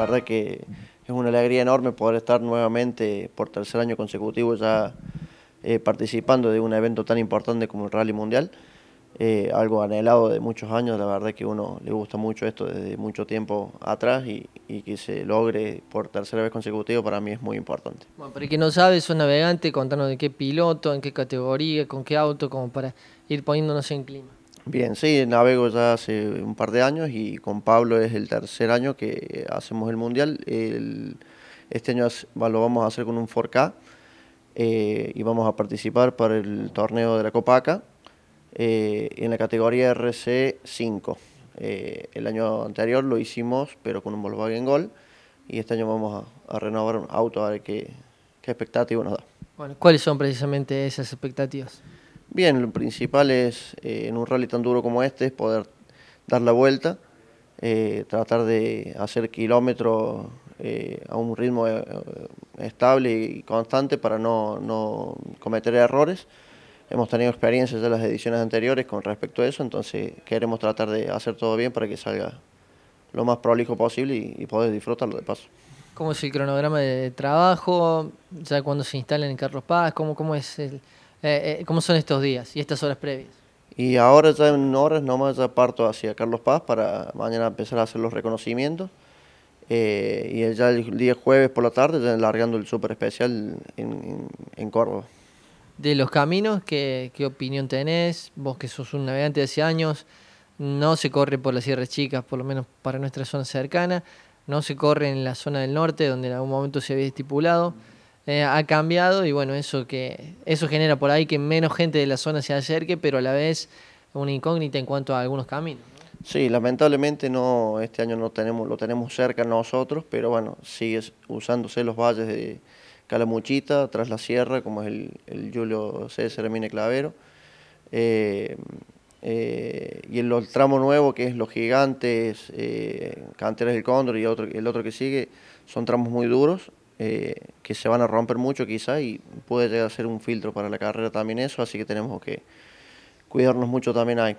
La verdad que es una alegría enorme poder estar nuevamente por tercer año consecutivo ya eh, participando de un evento tan importante como el Rally Mundial. Eh, algo anhelado de muchos años, la verdad que a uno le gusta mucho esto desde mucho tiempo atrás y, que se logre por tercera vez consecutivo para mí es muy importante. Bueno, para el que no sabe, son navegante, contanos de qué piloto, en qué categoría, con qué auto, como para ir poniéndonos en clima. Bien, sí, navego ya hace un par de años y con Pablo es el tercer año que hacemos el Mundial. este año lo vamos a hacer con un 4K eh, y vamos a participar para el torneo de la Copaca eh, en la categoría RC5. Eh, el año anterior lo hicimos pero con un Volkswagen Gol y este año vamos a, renovar un auto a ver qué, qué nos da. Bueno, ¿cuáles son precisamente esas expectativas? Bien, lo principal es, eh, en un rally tan duro como este, es poder dar la vuelta, eh, tratar de hacer kilómetros eh, a un ritmo estable y constante para no, cometer errores. Hemos tenido experiencias de las ediciones anteriores con respecto a eso, entonces queremos tratar de hacer todo bien para que salga lo más prolijo posible y, poder disfrutarlo de paso. ¿Cómo es el cronograma de trabajo? ¿Ya cuando se instalen en Carlos Paz? ¿Cómo, cómo es el, eh, eh, ¿Cómo son estos días y estas horas previas? Y ahora ya en horas nomás ya parto hacia Carlos Paz para mañana empezar a hacer los reconocimientos. Eh, y ya el día jueves por la tarde ya largando el super especial en, en, Córdoba. De los caminos, ¿qué, ¿qué, opinión tenés? Vos que sos un navegante de hace años, no se corre por las Sierras Chicas, por lo menos para nuestra zona cercana, no se corre en la zona del norte, donde en algún momento se había estipulado. Eh, ha cambiado y bueno, eso que eso genera por ahí que menos gente de la zona se acerque, pero a la vez una incógnita en cuanto a algunos caminos. Sí, lamentablemente no este año no tenemos lo tenemos cerca nosotros, pero bueno, sigue usándose los valles de Calamuchita, tras la sierra, como es el, el Julio César Mineclavero Clavero. Eh, eh, y el, los tramo nuevo que es Los Gigantes, Canteras del Cóndor y el otro que sigue, son tramos muy duros, eh, que se van a romper mucho quizá y puede llegar a ser un filtro para la carrera también eso, así que tenemos que cuidarnos mucho también ahí.